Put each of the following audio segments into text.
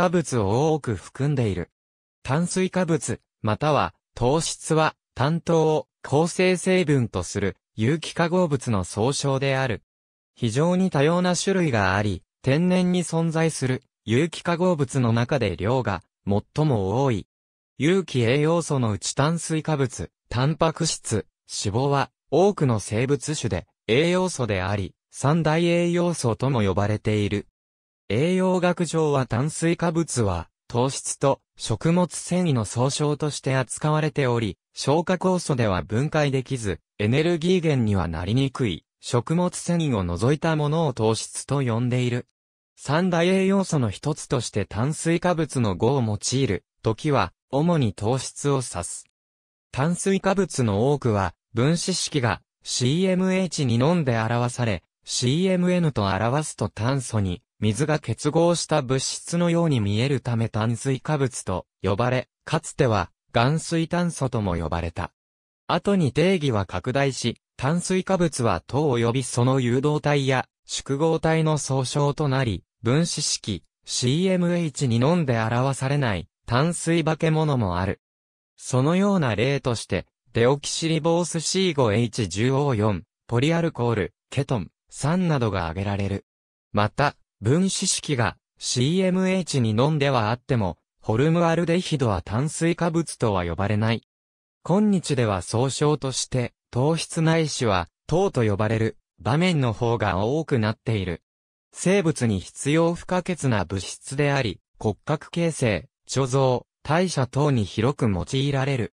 化物を多く含んでいる。炭水化物、または糖質は炭糖を構成成分とする有機化合物の総称である。非常に多様な種類があり、天然に存在する有機化合物の中で量が最も多い。有機栄養素のうち炭水化物、タンパク質、脂肪は多くの生物種で栄養素であり、三大栄養素とも呼ばれている。栄養学上は炭水化物は、糖質と食物繊維の総称として扱われており、消化酵素では分解できず、エネルギー源にはなりにくい、食物繊維を除いたものを糖質と呼んでいる。三大栄養素の一つとして炭水化物の語を用いる、時は、主に糖質を指す。炭水化物の多くは、分子式が CMH に飲んで表され、CMN と表すと炭素に、水が結合した物質のように見えるため炭水化物と呼ばれ、かつては、含水炭素とも呼ばれた。後に定義は拡大し、炭水化物は糖及びその誘導体や縮合体の総称となり、分子式 CMH に飲んで表されない炭水化け物もある。そのような例として、デオキシリボース C5H10O4、ポリアルコール、ケトン、酸などが挙げられる。また、分子式が CMH に飲んではあっても、ホルムアルデヒドは炭水化物とは呼ばれない。今日では総称として、糖質ないしは、糖と呼ばれる場面の方が多くなっている。生物に必要不可欠な物質であり、骨格形成、貯蔵、代謝等に広く用いられる。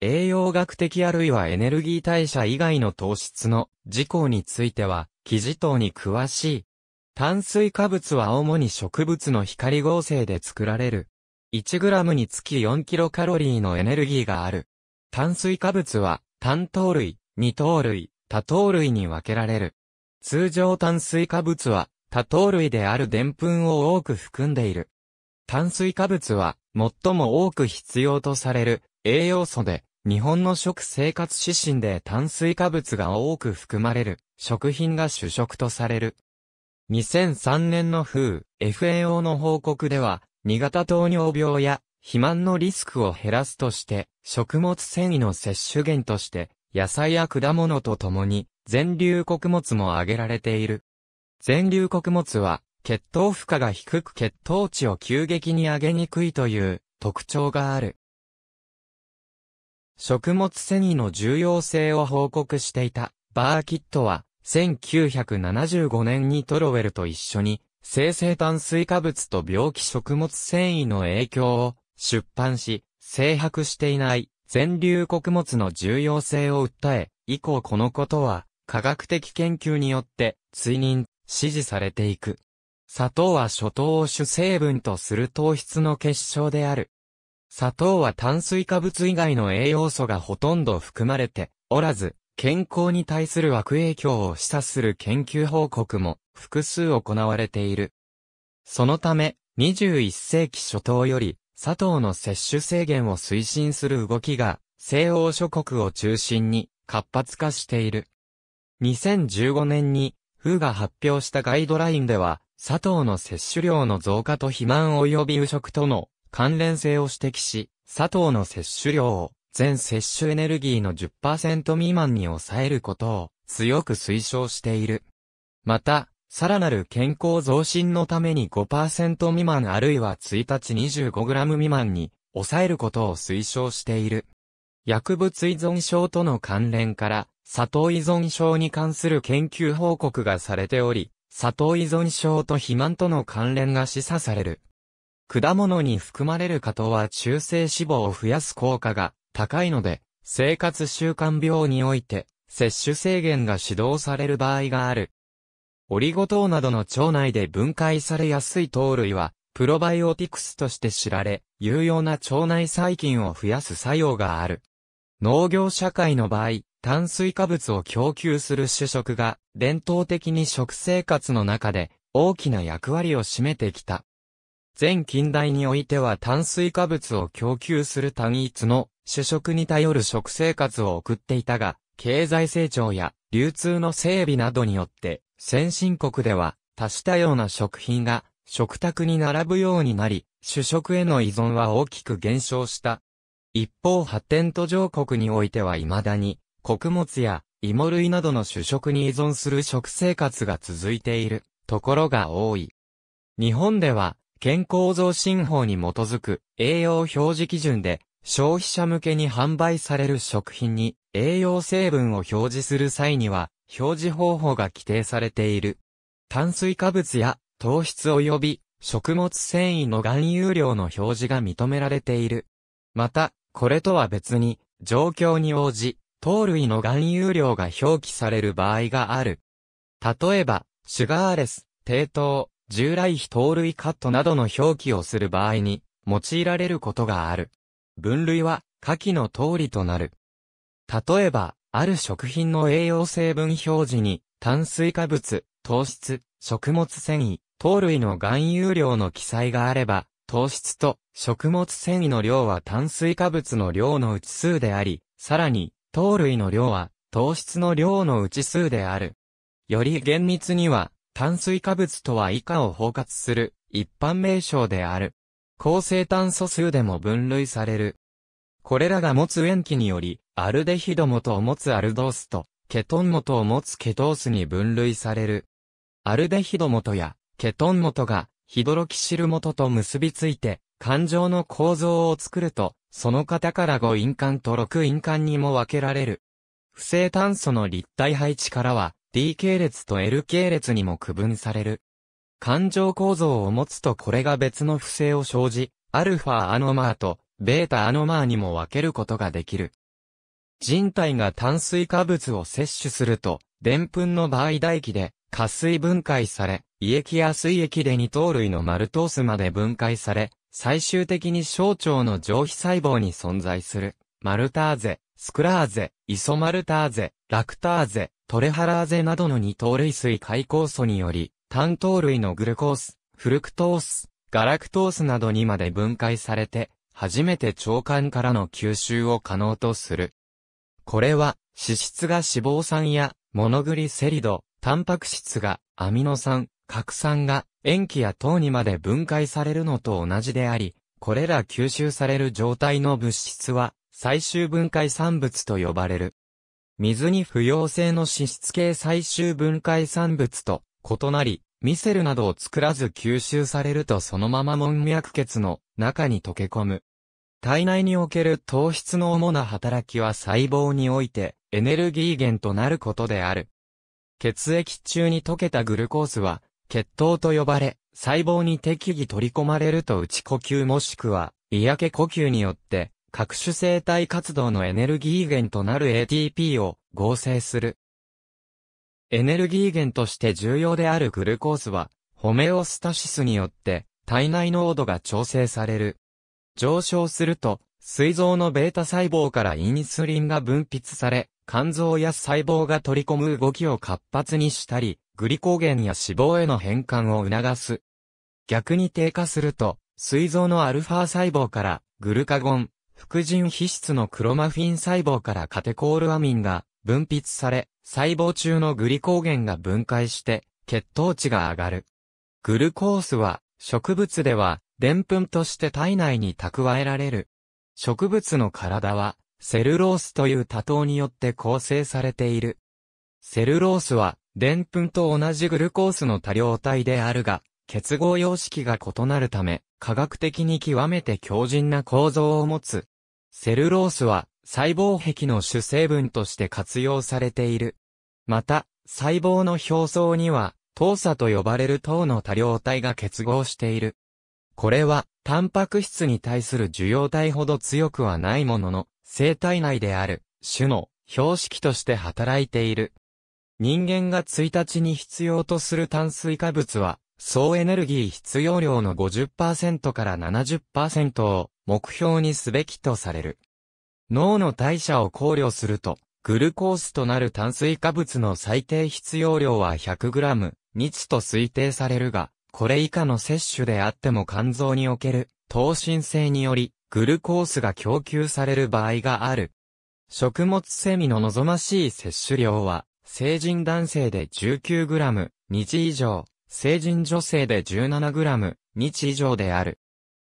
栄養学的あるいはエネルギー代謝以外の糖質の事項については、記事等に詳しい炭水化物は主に植物の光合成で作られる。1g につき 4kcal のエネルギーがある。炭水化物は単糖類、二糖類、多糖類に分けられる。通常炭水化物は多糖類であるプンを多く含んでいる。炭水化物は最も多く必要とされる栄養素で、日本の食生活指針で炭水化物が多く含まれる食品が主食とされる。2003年の風 FAO の報告では、2型糖尿病や肥満のリスクを減らすとして、食物繊維の摂取源として、野菜や果物と共に、全粒穀物も挙げられている。全粒穀物は、血糖負荷が低く血糖値を急激に上げにくいという特徴がある。食物繊維の重要性を報告していたバーキットは1975年にトロウェルと一緒に、生成炭水化物と病気食物繊維の影響を出版し、制白していない全粒穀物の重要性を訴え、以降このことは科学的研究によって追認、支持されていく。砂糖は諸糖を主成分とする糖質の結晶である。砂糖は炭水化物以外の栄養素がほとんど含まれておらず、健康に対する悪影響を示唆する研究報告も複数行われている。そのため、21世紀初頭より、砂糖の摂取制限を推進する動きが、西欧諸国を中心に活発化している。2015年に、WHO が発表したガイドラインでは、砂糖の摂取量の増加と肥満及び右食との関連性を指摘し、砂糖の摂取量を全摂取エネルギーの10%未満に抑えることを強く推奨している。また、さらなる健康増進のために5%未満あるいは1日 25g 未満に抑えることを推奨している。薬物依存症との関連から、砂糖依存症に関する研究報告がされており、砂糖依存症と肥満との関連が示唆される。果物に含まれる加糖は中性脂肪を増やす効果が高いので、生活習慣病において、摂取制限が指導される場合がある。オリゴ糖などの腸内で分解されやすい糖類は、プロバイオティクスとして知られ、有用な腸内細菌を増やす作用がある。農業社会の場合、炭水化物を供給する主食が、伝統的に食生活の中で、大きな役割を占めてきた。全近代においては炭水化物を供給する単一の主食に頼る食生活を送っていたが、経済成長や流通の整備などによって、先進国では多種多様な食品が食卓に並ぶようになり、主食への依存は大きく減少した。一方発展途上国においては未だに、穀物や芋類などの主食に依存する食生活が続いているところが多い。日本では、健康増進法に基づく栄養表示基準で消費者向けに販売される食品に栄養成分を表示する際には、表示方法が規定されている。炭水化物や糖質及び食物繊維の含有量の表示が認められている。また、これとは別に、状況に応じ、糖類の含有量が表記される場合がある。例えば、シュガーレス、低糖、従来非糖類カットなどの表記をする場合に、用いられることがある。分類は下記の通りとなる。例えば、ある食品の栄養成分表示に、炭水化物、糖質、食物繊維、糖類の含有量の記載があれば、糖質と食物繊維の量は炭水化物の量のうち数であり、さらに、糖類の量は糖質の量のうち数である。より厳密には、炭水化物とは以下を包括する一般名称である。抗生炭素数でも分類される。これらが持つ塩基により、アルデヒド元を持つアルドースと、ケトン元を持つケトースに分類される。アルデヒド元やケトン元がヒドロキシル元と結びついて、環状の構造を作ると、その型から5因環と6因環にも分けられる。不正炭素の立体配置からは、D 系列と L 系列にも区分される。感情構造を持つとこれが別の不正を生じ、アルファアノマーとベータアノマーにも分けることができる。人体が炭水化物を摂取すると、デンプンの場合唾液で、加水分解され、胃液や水液で二糖類のマルトースまで分解され、最終的に小腸の上皮細胞に存在する、マルターゼ、スクラーゼ、イソマルターゼ、ラクターゼ、トレハラーゼなどの二糖類水解酵素により、単糖類のグルコース、フルクトース、ガラクトースなどにまで分解されて、初めて腸管からの吸収を可能とする。これは、脂質が脂肪酸や、モノグリセリド、タンパク質が、アミノ酸、核酸が、塩基や糖にまで分解されるのと同じであり、これら吸収される状態の物質は、最終分解産物と呼ばれる。水に不溶性の脂質系最終分解産物と、異なり、ミセルなどを作らず吸収されるとそのまま門脈血の中に溶け込む。体内における糖質の主な働きは細胞においてエネルギー源となることである。血液中に溶けたグルコースは血糖と呼ばれ、細胞に適宜取り込まれると内呼吸もしくは、嫌気呼吸によって、各種生体活動のエネルギー源となる ATP を合成する。エネルギー源として重要であるグルコースは、ホメオスタシスによって体内濃度が調整される。上昇すると、膵臓のベータ細胞からインスリンが分泌され、肝臓や細胞が取り込む動きを活発にしたり、グリコーゲンや脂肪への変換を促す。逆に低下すると、膵臓のアルファ細胞からグルカゴン、副腎皮質のクロマフィン細胞からカテコールアミンが分泌され、細胞中のグリコーゲンが分解して、血糖値が上がる。グルコースは、植物では、でんぷんとして体内に蓄えられる。植物の体は、セルロースという多糖によって構成されている。セルロースは、でんぷんと同じグルコースの多量体であるが、結合様式が異なるため、科学的に極めて強靭な構造を持つ。セルロースは、細胞壁の主成分として活用されている。また、細胞の表層には、糖鎖と呼ばれる糖の多量体が結合している。これは、タンパク質に対する受容体ほど強くはないものの、生体内である、種の、標識として働いている。人間が1日に必要とする炭水化物は、総エネルギー必要量の50%から70%を目標にすべきとされる。脳の代謝を考慮すると、グルコースとなる炭水化物の最低必要量は 100g 日と推定されるが、これ以下の摂取であっても肝臓における、糖心性により、グルコースが供給される場合がある。食物セミの望ましい摂取量は、成人男性で 19g 日以上、成人女性で 17g 日以上である。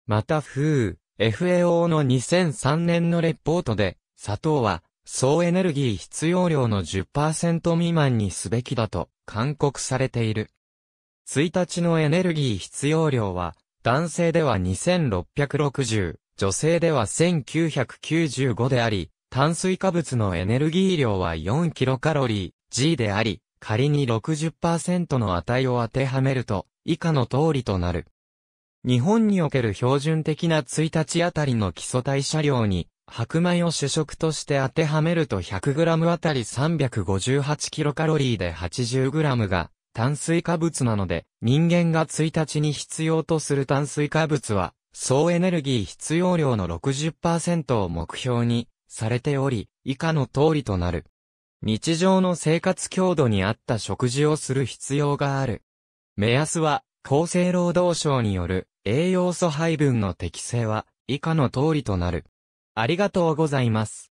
また、風、FAO の2003年のレポートで、砂糖は、総エネルギー必要量の10%未満にすべきだと勧告されている。1日のエネルギー必要量は、男性では2660、女性では1995であり、炭水化物のエネルギー量は4キロカロリー G であり、仮に60%の値を当てはめると、以下の通りとなる。日本における標準的な1日あたりの基礎代謝量に、白米を主食として当てはめると 100g あたり 358kcal で 80g が炭水化物なので、人間が1日に必要とする炭水化物は、総エネルギー必要量の60%を目標にされており、以下の通りとなる。日常の生活強度に合った食事をする必要がある。目安は厚生労働省による栄養素配分の適正は以下の通りとなる。ありがとうございます。